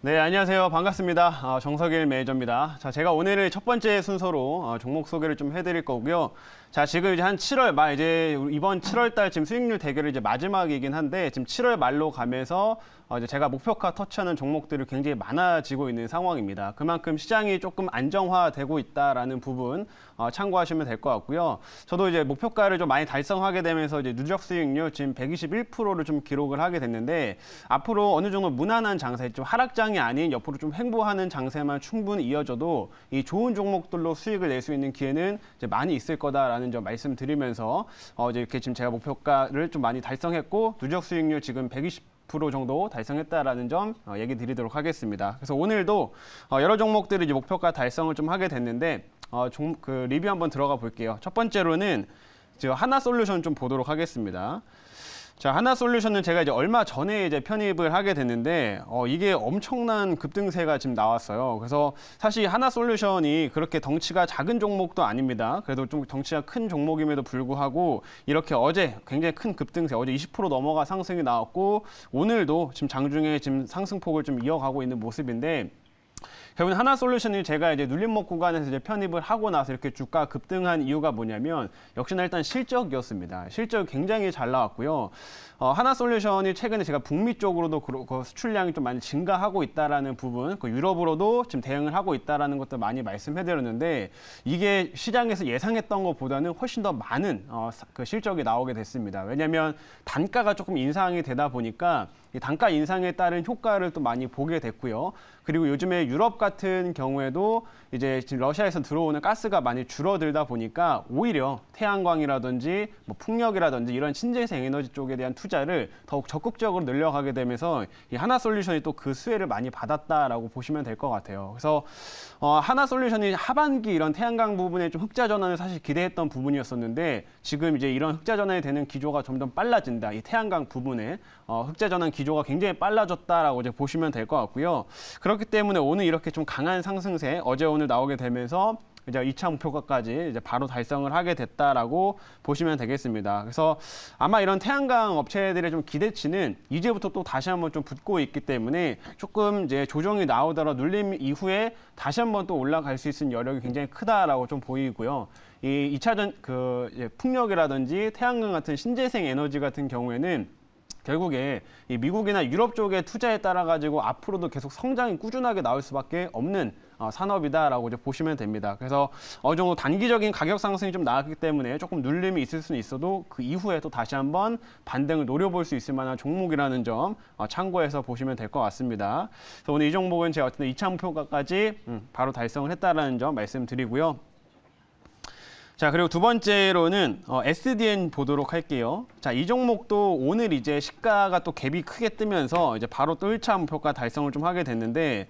네, 안녕하세요. 반갑습니다. 어, 정석일 매니저입니다. 자, 제가 오늘의첫 번째 순서로 어, 종목 소개를 좀 해드릴 거고요. 자, 지금 이제 한 7월 말, 이제 이번 7월 달 지금 수익률 대결을 이제 마지막이긴 한데, 지금 7월 말로 가면서 어, 이제 제가 목표가 터치하는 종목들이 굉장히 많아지고 있는 상황입니다. 그만큼 시장이 조금 안정화되고 있다라는 부분 어, 참고하시면 될 것 같고요. 저도 이제 목표가를 좀 많이 달성하게 되면서 이제 누적 수익률 지금 121%를 좀 기록을 하게 됐는데 앞으로 어느 정도 무난한 장세, 좀 하락장이 아닌 옆으로 좀 횡보하는 장세만 충분히 이어져도 이 좋은 종목들로 수익을 낼 수 있는 기회는 이제 많이 있을 거다라는 점 말씀드리면서 어 이제 이렇게 지금 제가 목표가를 좀 많이 달성했고 누적 수익률 지금 120 5% 정도 달성했다라는 점 어, 얘기 드리도록 하겠습니다. 그래서 오늘도 어, 여러 종목들이 이제 목표가 달성을 좀 하게 됐는데 어, 종, 그 리뷰 한번 들어가 볼게요. 첫 번째로는 하나 솔루션 좀 보도록 하겠습니다. 자, 하나 솔루션은 제가 이제 얼마 전에 이제 편입을 하게 됐는데, 어, 이게 엄청난 급등세가 지금 나왔어요. 그래서 사실 하나 솔루션이 그렇게 덩치가 작은 종목도 아닙니다. 그래도 좀 덩치가 큰 종목임에도 불구하고 이렇게 어제 굉장히 큰 급등세, 어제 20% 넘어가 상승이 나왔고, 오늘도 지금 장중에 지금 상승폭을 좀 이어가고 있는 모습인데, 결국 하나 솔루션을 제가 이제 눌림목 구간에서 이제 편입을 하고 나서 이렇게 주가 급등한 이유가 뭐냐면 역시나 일단 실적이었습니다. 실적 굉장히 잘 나왔고요. 어, 하나 솔루션이 최근에 제가 북미 쪽으로도 그 수출량이 좀 많이 증가하고 있다라는 부분, 그 유럽으로도 지금 대응을 하고 있다라는 것도 많이 말씀해드렸는데 이게 시장에서 예상했던 것보다는 훨씬 더 많은 어, 그 실적이 나오게 됐습니다. 왜냐하면 단가가 조금 인상이 되다 보니까 단가 인상에 따른 효과를 또 많이 보게 됐고요. 그리고 요즘에 유럽 같은 경우에도 이제 지금 러시아에서 들어오는 가스가 많이 줄어들다 보니까 오히려 태양광이라든지 뭐 풍력이라든지 이런 신재생 에너지 쪽에 대한 투자를 더욱 적극적으로 늘려가게 되면서 이 하나 솔루션이 또 그 수혜를 많이 받았다라고 보시면 될 것 같아요. 그래서 어, 하나 솔루션이 하반기 이런 태양광 부분에 좀 흑자 전환을 사실 기대했던 부분이었었는데 지금 이제 이런 흑자 전환이 되는 기조가 점점 빨라진다. 이 태양광 부분에 어, 흑자 전환 기 기조가 굉장히 빨라졌다라고 이제 보시면 될 것 같고요. 그렇기 때문에 오늘 이렇게 좀 강한 상승세 어제 오늘 나오게 되면서 이제 2차 목표가까지 이제 바로 달성을 하게 됐다라고 보시면 되겠습니다. 그래서 아마 이런 태양광 업체들의 좀 기대치는 이제부터 또 다시 한번 좀 붙고 있기 때문에 조금 이제 조정이 나오더라 눌림 이후에 다시 한번 또 올라갈 수 있는 여력이 굉장히 크다라고 좀 보이고요. 이 2차전 그 풍력이라든지 태양광 같은 신재생 에너지 같은 경우에는 결국에 이 미국이나 유럽 쪽의 투자에 따라 가지고 앞으로도 계속 성장이 꾸준하게 나올 수밖에 없는 어, 산업이다라고 이제 보시면 됩니다. 그래서 어느 정도 단기적인 가격 상승이 좀 나왔기 때문에 조금 눌림이 있을 수는 있어도 그 이후에 또 다시 한번 반등을 노려볼 수 있을 만한 종목이라는 점 어, 참고해서 보시면 될 것 같습니다. 그래서 오늘 이 종목은 제가 어쨌든 2차 목표가까지 음, 바로 달성을 했다라는 점 말씀드리고요. 자 그리고 두 번째로는 어, SDN 보도록 할게요. 자 이 종목도 오늘 이제 시가가 또 갭이 크게 뜨면서 이제 바로 또 1차 목표가 달성을 좀 하게 됐는데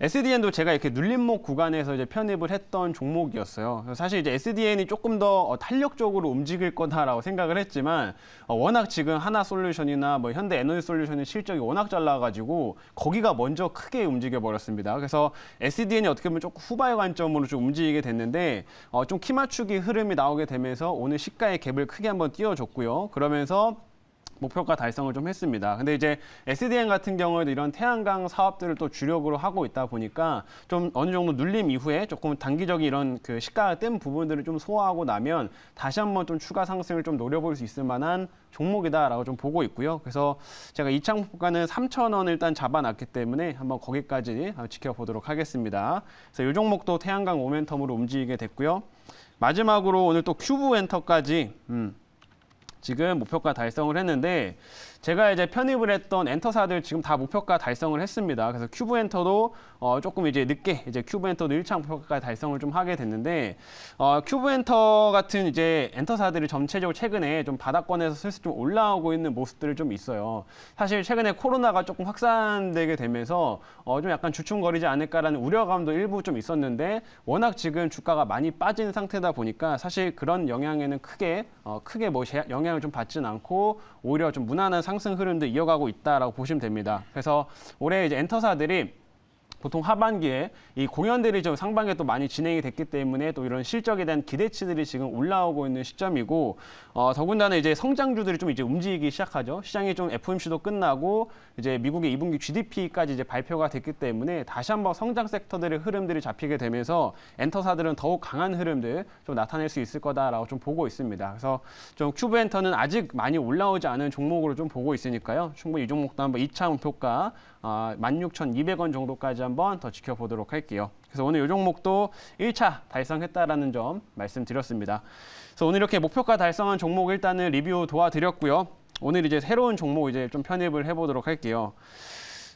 SDN도 제가 이렇게 눌림목 구간에서 이제 편입을 했던 종목이었어요. 사실 이제 SDN이 조금 더 어, 탄력적으로 움직일 거다라고 생각을 했지만 어, 워낙 지금 하나솔루션이나 뭐 현대에너지솔루션의 실적이 워낙 잘 나가지고 거기가 먼저 크게 움직여 버렸습니다. 그래서 SDN이 어떻게 보면 조금 후발 관점으로 좀 움직이게 됐는데 어, 좀 키맞추기 흐름이 나오게 되면서 오늘 시가의 갭을 크게 한번 띄워줬고요. 그러면서 목표가 달성을 좀 했습니다. 근데 이제 SDN 같은 경우에도 이런 태양광 사업들을 또 주력으로 하고 있다 보니까 좀 어느 정도 눌림 이후에 조금 단기적인 이런 그 시가가 뜬 부분들을 좀 소화하고 나면 다시 한번 좀 추가 상승을 좀 노려볼 수 있을 만한 종목이다라고 좀 보고 있고요. 그래서 제가 이창폭가는 3,000원 일단 잡아놨기 때문에 한번 거기까지 지켜보도록 하겠습니다. 그래서 이 종목도 태양광 오멘텀으로 움직이게 됐고요. 마지막으로 오늘 또 큐브 엔터까지 음. 지금 목표가 달성을 했는데 제가 이제 편입을 했던 엔터사들 지금 다 목표가 달성을 했습니다. 그래서 큐브 엔터도 어, 조금 이제 늦게 이제 큐브 엔터도 1차 목표가 달성을 좀 하게 됐는데 어, 큐브 엔터 같은 이제 엔터사들이 전체적으로 최근에 좀 바닥권에서 슬슬 좀 올라오고 있는 모습들을좀 있어요. 사실 최근에 코로나가 조금 확산되게 되면서 어, 좀 약간 주춤거리지 않을까라는 우려감도 일부 좀 있었는데 워낙 지금 주가가 많이 빠진 상태다 보니까 사실 그런 영향에는 크게 어, 크게 뭐 영향을 좀 받진 않고 오히려 좀 무난한 상승 흐름도 이어가고 있다라고 보시면 됩니다. 그래서 올해 이제 엔터사들이 보통 하반기에 이 공연들이 좀 상반기에 또 많이 진행이 됐기 때문에 또 이런 실적에 대한 기대치들이 지금 올라오고 있는 시점이고 어, 더군다나 이제 성장주들이 좀 이제 움직이기 시작하죠. 시장이 좀 FOMC도 끝나고 이제 미국의 2분기 GDP까지 이제 발표가 됐기 때문에 다시 한번 성장 섹터들의 흐름들이 잡히게 되면서 엔터사들은 더욱 강한 흐름들 좀 나타낼 수 있을 거다라고 좀 보고 있습니다. 그래서 좀 큐브 엔터는 아직 많이 올라오지 않은 종목으로 좀 보고 있으니까요. 충분히 이 종목도 한번 2차 목표가 아, 어, 16,200원 정도까지 한번 더 지켜보도록 할게요. 그래서 오늘 이 종목도 1차 달성했다라는 점 말씀드렸습니다. 그래서 오늘 이렇게 목표가 달성한 종목 일단은 리뷰 도와드렸고요. 오늘 이제 새로운 종목 이제 좀 편입을 해보도록 할게요.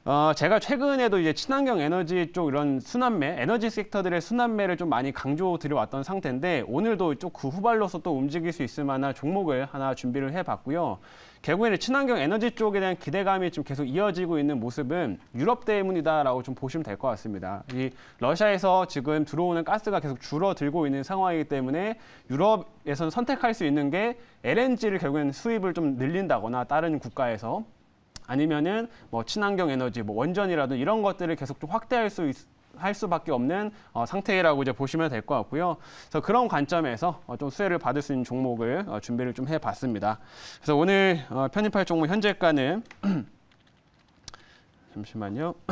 어, 제가 최근에도 이제 친환경 에너지 쪽 이런 순환매, 에너지 섹터들의 순환매를 좀 많이 강조 드려왔던 상태인데 오늘도 좀그 후발로서 또 움직일 수 있을 만한 종목을 하나 준비를 해봤고요. 결국에는 친환경 에너지 쪽에 대한 기대감이 좀 계속 이어지고 있는 모습은 유럽 때문이다라고 좀 보시면 될 것 같습니다. 이 러시아에서 지금 들어오는 가스가 계속 줄어들고 있는 상황이기 때문에 유럽에서는 선택할 수 있는 게 LNG를 결국에는 수입을 좀 늘린다거나 다른 국가에서 아니면은 뭐 친환경 에너지, 뭐 원전이라든 이런 것들을 계속 좀 확대할 수 있, 할 수밖에 없는 어, 상태라고 이제 보시면 될 것 같고요. 그래서 그런 관점에서 어, 좀 수혜를 받을 수 있는 종목을 어, 준비를 좀 해봤습니다. 그래서 오늘 어, 편입할 종목 현재가는 잠시만요.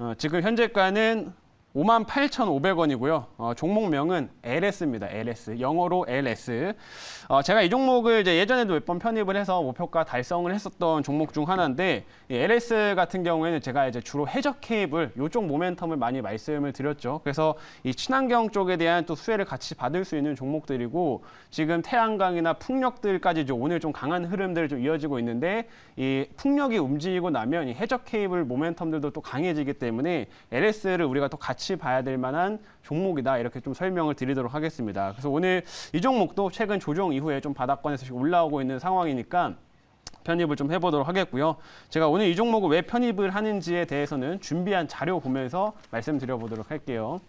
어, 지금 현재가는 58,500원이고요. 어, 종목명은 LS입니다. LS. 영어로 LS. 어, 제가 이 종목을 이제 예전에도 몇 번 편입을 해서 목표가 달성을 했었던 종목 중 하나인데 이 LS 같은 경우에는 제가 이제 주로 해적 케이블 요쪽 모멘텀을 많이 말씀을 드렸죠. 그래서 이 친환경 쪽에 대한 또 수혜를 같이 받을 수 있는 종목들이고 지금 태양광이나 풍력들까지 좀 오늘 좀 강한 흐름들 좀 이어지고 있는데 이 풍력이 움직이고 나면 이 해적 케이블 모멘텀들도 또 강해지기 때문에 LS를 우리가 또 같이 같이 봐야 될 만한 종목이다 이렇게 좀 설명을 드리도록 하겠습니다. 그래서 오늘 이 종목도 최근 조정 이후에 좀 바닥권에서 올라오고 있는 상황이니까 편입을 좀 해보도록 하겠고요. 제가 오늘 이 종목을 왜 편입을 하는지에 대해서는 준비한 자료 보면서 말씀드려보도록 할게요.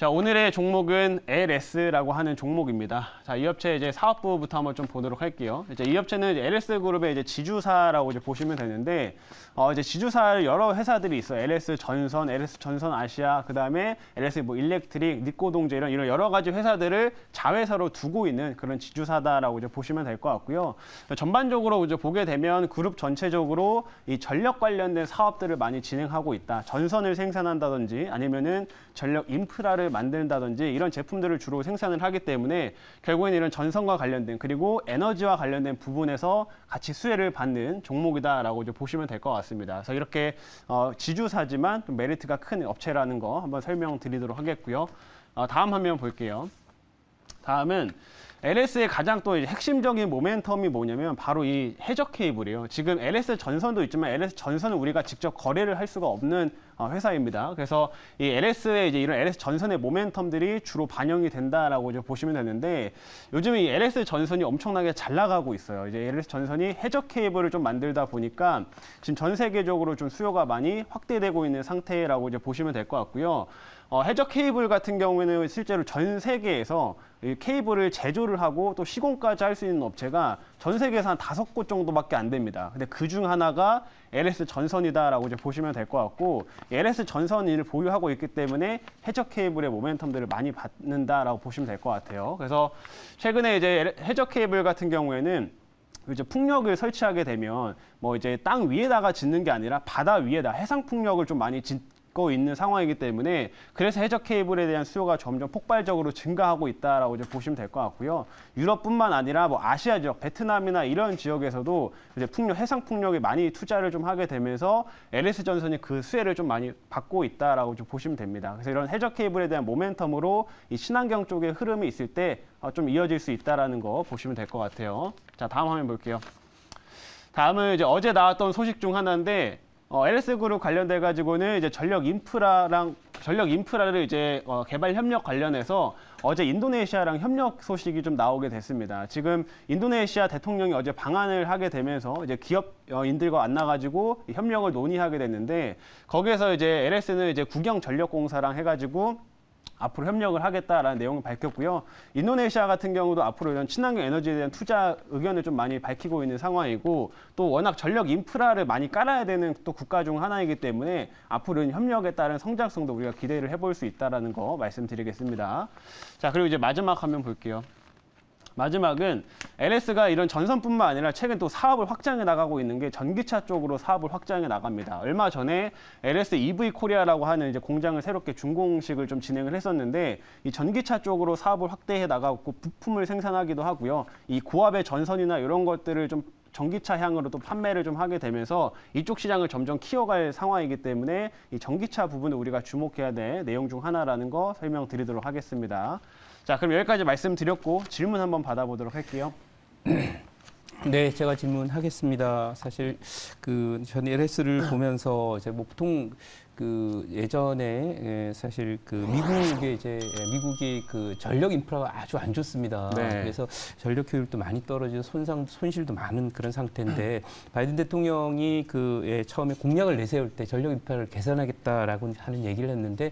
자, 오늘의 종목은 LS라고 하는 종목입니다. 자, 이 업체 이제 사업부부터 한번 좀 보도록 할게요. 이제 이 업체는 이제 LS 그룹의 이제 지주사라고 이제 보시면 되는데 어, 이제 지주사 여러 회사들이 있어요. LS 전선, LS 전선 아시아, 그다음에 LS 뭐 일렉트릭, 니코동제 이런 이런 여러 가지 회사들을 자회사로 두고 있는 그런 지주사다라고 이제 보시면 될 것 같고요. 전반적으로 이제 보게 되면 그룹 전체적으로 이 전력 관련된 사업들을 많이 진행하고 있다. 전선을 생산한다든지 아니면은 전력 인프라를 샤워를 만든다든지 이런 제품들을 주로 생산을 하기 때문에 결국엔 이런 전선과 관련된 그리고 에너지와 관련된 부분에서 같이 수혜를 받는 종목이다라고 이제 보시면 될 것 같습니다. 그래서 이렇게 어, 지주사지만 좀 메리트가 큰 업체라는 거 한번 설명드리도록 하겠고요. 어, 다음 화면 볼게요. 다음은 LS의 가장 또 핵심적인 모멘텀이 뭐냐면 바로 이 해적 케이블이에요. 지금 LS 전선도 있지만 LS 전선은 우리가 직접 거래를 할 수가 없는 어, 회사입니다. 그래서 이 LS의 이제 이런 LS 전선의 모멘텀들이 주로 반영이 된다라고 이제 보시면 되는데 요즘 이 LS 전선이 엄청나게 잘 나가고 있어요. 이제 LS 전선이 해적 케이블을 좀 만들다 보니까 지금 전 세계적으로 좀 수요가 많이 확대되고 있는 상태라고 이제 보시면 될 것 같고요. 어, 해적 케이블 같은 경우에는 실제로 전 세계에서 케이블을 제조를 하고 또 시공까지 할 수 있는 업체가 전 세계에서 한 다섯 곳 정도밖에 안 됩니다. 근데 그 중 하나가 LS 전선이다라고 이제 보시면 될 것 같고 LS 전선을 보유하고 있기 때문에 해적 케이블의 모멘텀들을 많이 받는다라고 보시면 될 것 같아요. 그래서 최근에 이제 해적 케이블 같은 경우에는 이제 풍력을 설치하게 되면 뭐 이제 땅 위에다가 짓는 게 아니라 바다 위에다 해상 풍력을 좀 많이 짓고 있는 상황이기 때문에 그래서 해적 케이블에 대한 수요가 점점 폭발적으로 증가하고 있다라고 이제 보시면 될 것 같고요. 유럽뿐만 아니라 뭐 아시아 지역, 베트남이나 이런 지역에서도 이제 풍력 해상 풍력에 많이 투자를 좀 하게 되면서 LS 전선이 그 수혜를 좀 많이 받고 있다라고 좀 보시면 됩니다. 그래서 이런 해적 케이블에 대한 모멘텀으로 이 친환경 쪽의 흐름이 있을 때좀 어, 이어질 수 있다라는 거 보시면 될 것 같아요. 자, 다음 화면 볼게요. 다음은 이제 어제 나왔던 소식 중 하나인데 어, LS 그룹 관련돼 가지고는 이제 전력 인프라랑 전력 인프라를 이제 어, 개발 협력 관련해서 어제 인도네시아랑 협력 소식이 좀 나오게 됐습니다. 지금 인도네시아 대통령이 어제 방한을 하게 되면서 이제 기업인들과 만나가지고 협력을 논의하게 됐는데 거기에서 이제 LS는 이제 국영 전력공사랑 해가지고 앞으로 협력을 하겠다라는 내용을 밝혔고요. 인도네시아 같은 경우도 앞으로 이런 친환경 에너지에 대한 투자 의견을 좀 많이 밝히고 있는 상황이고 또 워낙 전력 인프라를 많이 깔아야 되는 또 국가 중 하나이기 때문에 앞으로는 협력에 따른 성장성도 우리가 기대를 해볼 수있다는거 말씀드리겠습니다. 자 그리고 이제 마지막 화면 볼게요. 마지막은 LS가 이런 전선뿐만 아니라 최근 또 사업을 확장해 나가고 있는 게 전기차 쪽으로 사업을 확장해 나갑니다. 얼마 전에 LS EV 코리아라고 하는 이제 공장을 새롭게 준공식을 좀 진행을 했었는데 이 전기차 쪽으로 사업을 확대해 나가고 부품을 생산하기도 하고요. 이 고압의 전선이나 이런 것들을 좀 전기차 향으로도 판매를 좀 하게 되면서 이쪽 시장을 점점 키워갈 상황이기 때문에 이 전기차 부분을 우리가 주목해야 될 내용 중 하나라는 거 설명드리도록 하겠습니다. 자, 그럼 여기까지 말씀드렸고 질문 한번 받아보도록 할게요. 네, 제가 질문하겠습니다. 사실 그 전 LS를 보면서 이제 뭐 보통 그 예전에 예, 사실 그 미국의 이제 예, 미국이 그 전력 인프라가 아주 안 좋습니다. 네. 그래서 전력 효율도 많이 떨어지고 손상 손실도 많은 그런 상태인데 음. 바이든 대통령이 그 예, 처음에 공약을 내세울 때 전력 인프라를 개선하겠다라고 하는 얘기를 했는데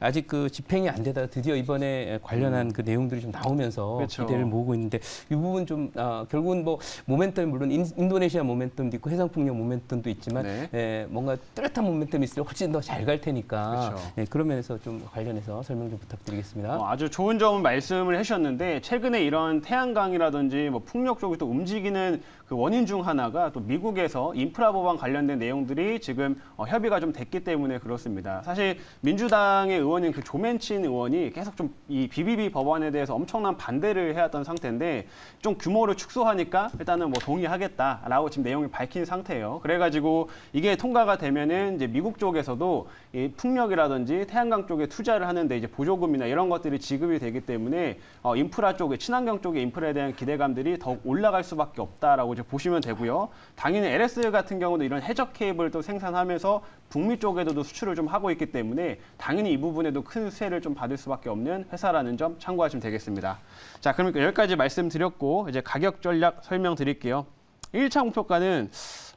아직 그 집행이 안 되다가 드디어 이번에 관련한 그 내용들이 좀 나오면서 그렇죠. 기대를 모으고 있는데 이 부분 좀 아, 결국은 뭐 모멘텀이 물론 인, 도네시아 모멘텀도 있고 해상풍력 모멘텀도 있지만 네. 예, 뭔가 뚜렷한 모멘텀이 있으면 훨씬 더 잘갈 테니까 그렇죠. 네, 그런 면에서 좀 관련해서 설명 좀 부탁드리겠습니다. 어, 아주 좋은 점 말씀을 해주셨는데 최근에 이런 태양광이라든지 뭐 풍력 쪽이 또 움직이는 그 원인 중 하나가 또 미국에서 인프라 법안 관련된 내용들이 지금 어, 협의가 좀 됐기 때문에 그렇습니다. 사실 민주당의 의원인 그 조맨친 의원이 계속 좀 이 BBB 법안에 대해서 엄청난 반대를 해왔던 상태인데 좀 규모를 축소하니까 일단은 뭐 동의하겠다라고 지금 내용이 밝힌 상태예요. 그래가지고 이게 통과가 되면은 이제 미국 쪽에서도 이 풍력이라든지 태양광 쪽에 투자를 하는데 이제 보조금이나 이런 것들이 지급이 되기 때문에 어, 인프라 쪽에 친환경 쪽에 인프라에 대한 기대감들이 더욱 올라갈 수밖에 없다라고 이제 보시면 되고요. 당연히 LS 같은 경우도 이런 해적 케이블 도 생산하면서 북미 쪽에도 수출을 좀 하고 있기 때문에 당연히 이 부분에도 큰 수혜를 좀 받을 수밖에 없는 회사라는 점 참고하시면 되겠습니다. 자, 그러니까 여기까지 말씀드렸고 이제 가격 전략 설명드릴게요. 1차 목표가는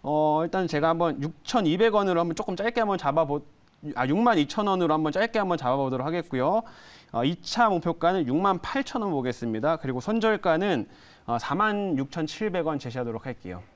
어, 일단 제가 한번 6,200원으로 한번 조금 짧게 한번 잡아보 아 6만 2천 원으로 한번 짧게 한번 잡아보도록 하겠고요. 어, 2차 목표가는 6만 8천 원 보겠습니다. 그리고 선절가는 어, 4만 6,700원 제시하도록 할게요.